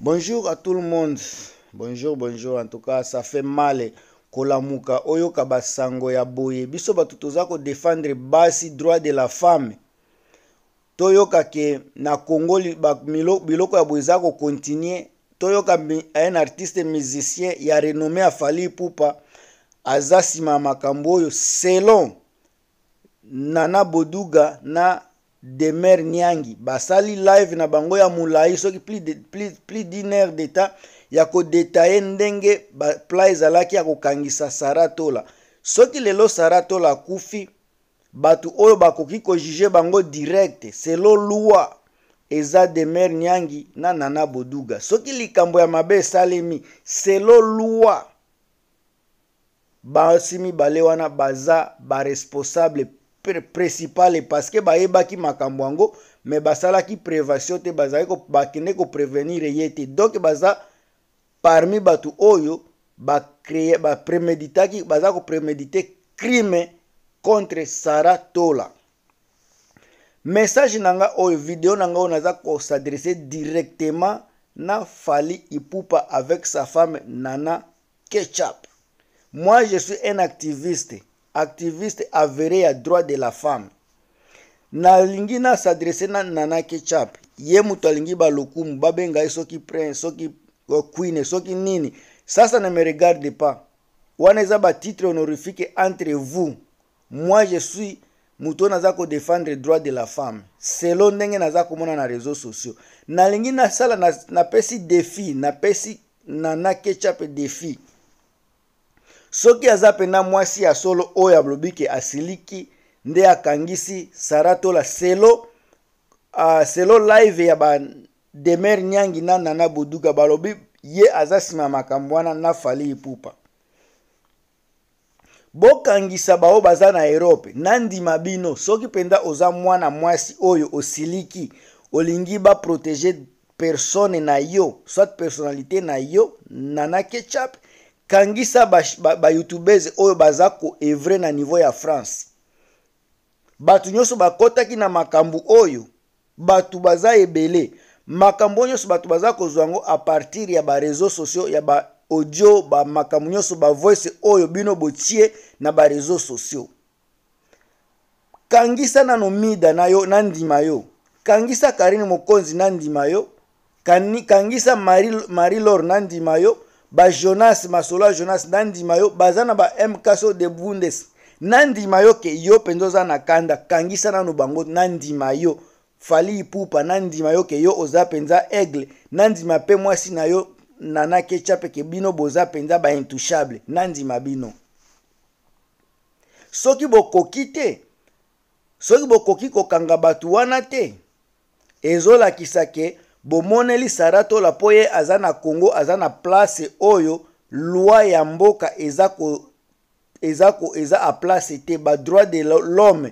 bonjour à tout le monde bonjour bonjour en tout cas ça fait mal kolamuka oyoka basango ya boye biso bato toza kodefendre basi droit de la femme toyoka ke na congo biloko ya boye eza kocontinue toyoka un artiste musicien ya renome ya fali pupa aza nsima ya makambo oyo selon nana boduga na demer niangi basali live na bango ya molai soki plus, plus, plus d'une heure de temps ya kodetaye ndenge pla ezalaki ya kokangisa sara tola soki lelo sara tola akufi bato oyo bakoki kojuge bango direct selo lwa eza demer niangi na nana boduga soki likambo ya mabe esalemi selo lwa basi mibale wana baza baresponsable principale parceke bayebaki makambo yango me basalaki prévention te bakende koprevenir ye te donk baza parmi bato oyo bapremeditaki baza kopremedite crime contre sara tola message na nga oyo video na nga oyo naza kosadrese directement na fali ipupa avec sa femme nana ketchup moi je suis un activiste activiste avéré ya droit de la femme nalingi nasadrese na nana ketchup ye moto alingi balokumu babenga ye soki prince soki euh, queen soki nini sasa ne me regarde pas wana eza batitre honorifique entre vous moi je suis moto oyo naza kodefendre droit de la femme selo ndenge naza komona na réseau sociaux nalingi nasala napesi na defi napesi nana ketchup defi soki aza pena mwasi ya solo oyo ablobi ke asiliki nde akangisi sara tola selo uh, selo live ya bademer nyangi na nana boduka balobi ye aza nsima ya makambo wana na fali ipupa bokangisa baoyo baza na erope nandima bino soki mpenza oza mwana mwasi oyo osiliki olingi baprotege persone na yo soit personalité na yo nana ketchup kangisa bayoutubese ba, ba oyo baza koevre na niveau ya france bato nyonso bakɔtaki na makambo oyo bato baza ebele makambo oyo nyonso bato baza kozwa yango apartir ya bareseau sociaux ya baaudio bamakambo nyonso bavoice oyo bino botie na bareseau sociaux kangisa nano mida na yo na ndima yo kangisa karine mokonzi na ndima yo kangisa marie, marie lor na ndima yo bajonas masolo ya jonas nandima yo baza na ba mk so de bundes nandima yo ke yo mpenza oza na kanda kangisa nano bango nandima yo fali ipupa nandima yo ke yo oza mpenza aigle nandima mpe mwasi na yo nana kecha mpe ke bino boza mpenza baintouchable nandima bino soki bokoki te soki bokoki kokanga bato wana te ezolakisa ke bomoneli sara tola mpo ye aza na kongo aza na place oyo lwi ya mboka eza, ko, eza, ko, eza a place te badroit de l'homme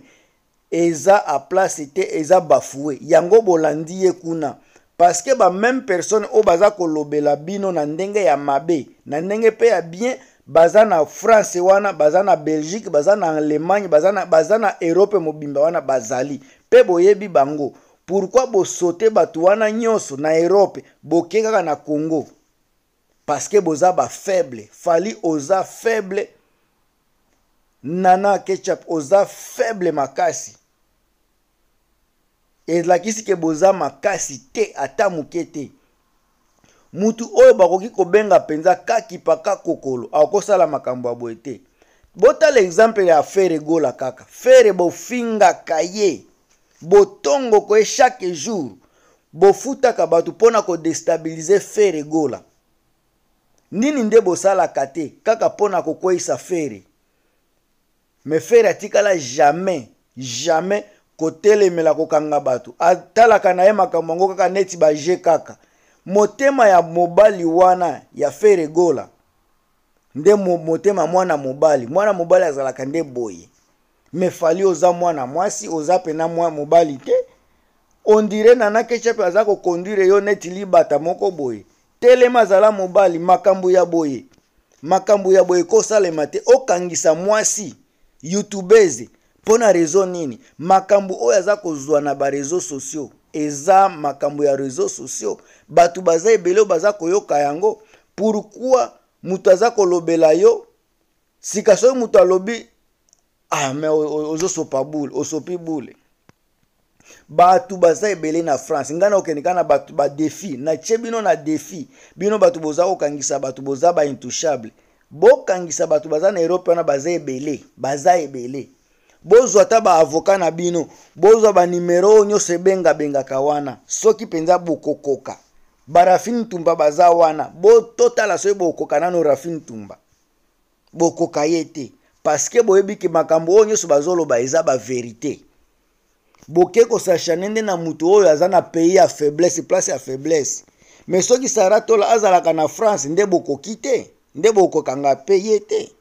eza a place te eza bafue yango bolandi ye kuna parceke bameme personne oyo baza kolobela bino na ndenge ya mabe na ndenge mpe ya bien baza na france wana baza na belgique baza na allemagne baza na, baza na erope mobimba wana bazali mpe boyebi bango pourkui bosote bato wana nyonso na erope boke kaka na congo parceke boza bafaible fali oza faible nana ketchup oza faible makasi elakisi ke boza makasi te ata moke te mutu oyo bakoki kobenga mpenza kakipaka kokolo akokosala makambo ya boye te botala exemple ya fere egola kaka fere bofingaka ye botongoko ye chaque jour bofutaka bato mpona kodestabilize fere egola nini nde bosalaka te kaka mpona kokweyisa fere me fere atikala jamais jamais kotelemela kokanga bato atalaka na ye makambo yango kaka neti baje kaka motema ya mobali wana ya fere egola nde motema mwana mobali mwana mobali azalaka nde boye me fali oza mwana mwasi oza pena mwa mobali te ondire nana kecha mpe aza kokondwire yo neti libata moko boye telema azala mobali makambo ya boye makambo ya boye ekosalema te okangisa mwasi youtubese mpo na rezo nini makambo oyo aza kozwa na barezo sociaux eza makambo ya rezo sociaux bato baza ebele oyo baza koyoka yango pourkui moto aza kolobela yo sika soki moto alobi ah me ozosopa bule osopi bule bato baza ebele na france ngai nakokende kaka na bato badefi natie bino na defi bino bato boza kokangisa bato boza baintouchable bokangisa bato baza na erope wana baza ebele baza ebele bozwa ata baavoka na bino bozwa banimero oyo nyonso ebengabengaka wana soki mpenza bokokoka barafini tumba baza wana bototala soki bokoka nano rafini tumba bokoka ye te parceke boyebi ke makambo oyo nyonso bazoloba eza baverité boke kosachane nde na moto oyo aza na pays ya faiblesse place ya faiblesse me soki sara tola azalaka na france nde bokoki te nde bokokanga pe ye te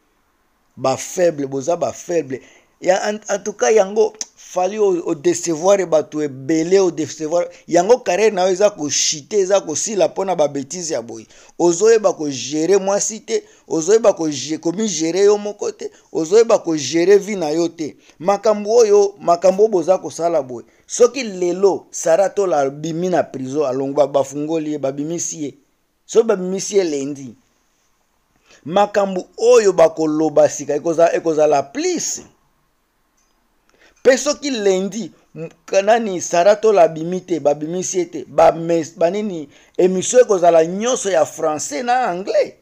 bafaible boza bafaible ya, en tout cas yango fali odecevoir bato ebele odecevoir yango carrière na yo eza koshite eza kosila mpona babetise ya boye ozoyeba kogere mwasi te ozoyeba komigere yo moko te ozoyeba kogere vi na yo te makambo oyo makambo oyo boza kosala boye soki lelo sara tola abimi na prison alongo bafungoli ye babimisi ye soki babimisi ye lendi makambo oyo bakoloba sika ekozala ekozala plise mpe soki lendi nani sara tolabimi te babimisi ete banini émission ekozala nyonso ya français na anglais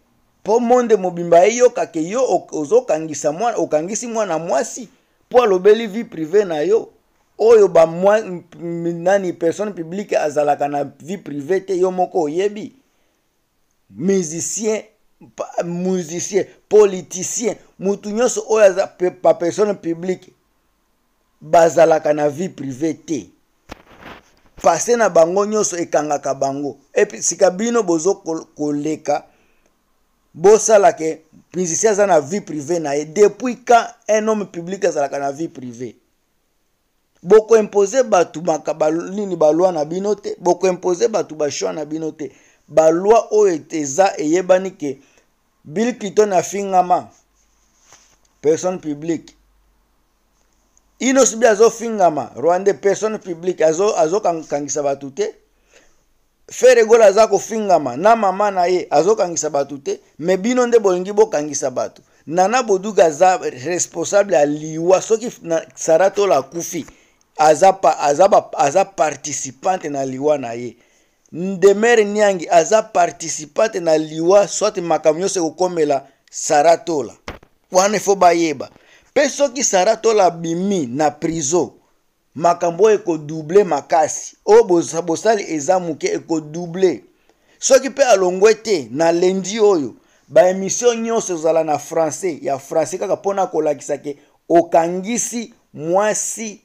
mpo monde mobimba eyokake yo ozokangisa mwana okangisi mwana mwasi mpo alobeli vie privé na yo oyo bamwa nani personne publique azalaka na vie privé te yo moko oyebi musicien musicien politicien mutu nyonso oyo aza bapersone publique bazalaka na vie privé te pase na bango nyonso ekangaka bango epi sika bino bozokoleka bosala ke musicien aza na vie privé na ye depuis quand un homme public azalaka na vie privé bokoimpose bato nini balwa na bino te bokoimpose bato bashwa na bino te balwa oyo eza eyebani ke bill clinton afingama personne publique inoso bie azofingama rwandais personne publique azokangisa azo bato te fere gole aza kofingama na mama na ye azokangisa bato te me bino nde bolingi bokangisa bato nana boduka aza responsable ya liwa soki sara tolo akufi aza, pa, aza, ba, aza participante na liwa na ye ndemere niangi aza participante na liwa swati makambo nyonso ekokomela sara tola wana ifo bayeba mpe soki sara tola bimi na prizo makambo oyo ekodouble makasi oyo bosali eza moke ekodouble soki mpe alongwe te na lendi oyo baemisio nyonso ezala na francais ya francais kaka mpona kolakisa ke okangisi mwasi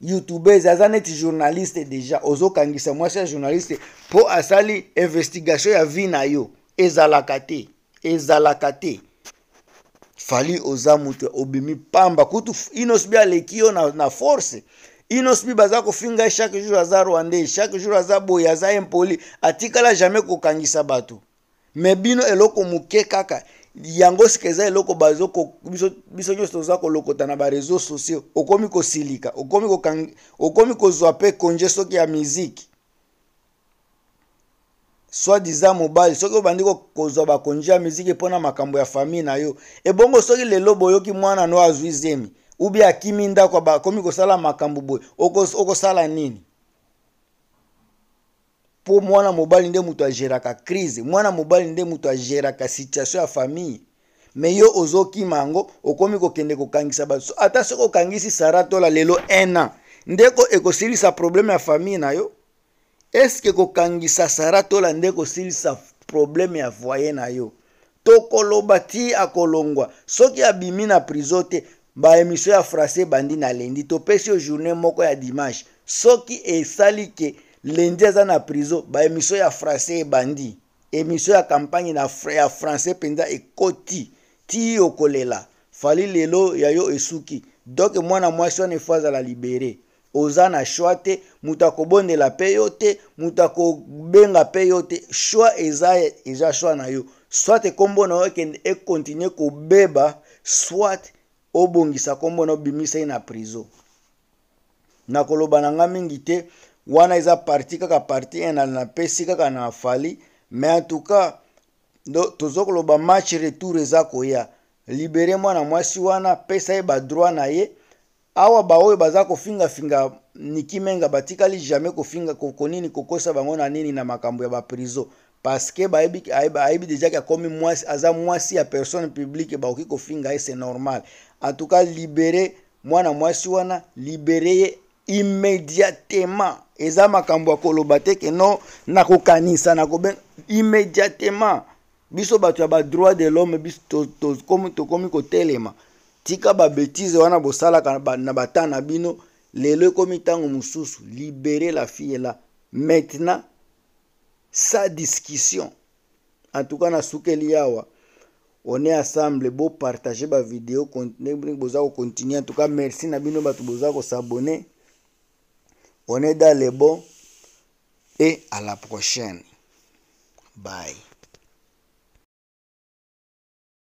youtubeuse aza neti journaliste deja ozokangisa mwasi ya journaliste mpo asali investigation ya vi na yo ezalaka te ezalaka te fali oza moto obimi pamba kutu inosbi alekio na, na force inosbi baza kofinga chaque jour aza rwandais chaque jour aza boye aza impoli atikala jamai kokangisa bato me bino eloko moke kaka yango sika eza eloko bazo biso nyonso toza kolokota na bareseau sociau okomi kosilika okomi kozwa mpe konje soki ya miziki soi-disant mobali soki obandi kozwa bakonzi ya miziki mpona makambo ya famille na yo ebongo soki lelo boyoki mwana no azwi zemi ubi akimi ndako akomi kosala makambo boye okosala nini mpo mwana mobali nde moto ageraka crise mwana mobali nde moto ageraka situation ya famille me yo ozokima yango okomi kokende kokangisa bato ata soki okangisi sara tola lelo 1 an ndeko ekosilisa probleme ya famille na yo eske kokangisa sara tola nde kosilisa probleme ya voye na yo tokoloba ti akolongwa soki abimi na prizo te baemission ya francais ebandi na lendi topesi yo journée moko ya dimanche soki esali ke lendi aza na prizo baemission ya francais ebandi emission ya campagne na ya francais mpenza ekoti ti okolela fali lelo ya yo esuki donk mwana mwasi wana efo azala libere oza na shwa te moto akobondela mpe yo te moto akobenga mpe yo te shwa eza eza shwa na yo soit ekombo na yo ekende ekontinue kobeba soit obongisa kombo na obimisa ye na prizo na koloba na nga mingi te wana eza parti kaka parti ena napesi kaka na fali mais en tout cas toza koloba match retour eza koya libere mwana mwasi wana pesa ye badroit na ye awa baoyo baza kofingafinga niki menga batikali jamais kofinga konini kokosa bango na nini na makambo ya baprizo parceke bayebi ayebi deja ke akomi mwasi aza mwasi ya personne publique bakoki kofinga ye c'est normal en tout cas libere mwana mwasi wana libere ye immédiatement eza makambo ya koloba te ke no nakokanisa nakobenga immédiatement biso bato ya badroit de l'homme biso tokomi kotelema to, to, to, to, to, to, to, to, tika babetise wana bosalaka na bata na bino lelo ekomi ntango mosusu libere la fille la maintenant sa discussion antuka nasukeli awa on est ensemble bopartage bavideo boza kocontinue antuka merci na bino bato boza kosabone on est dans le bon et à la prochaine bye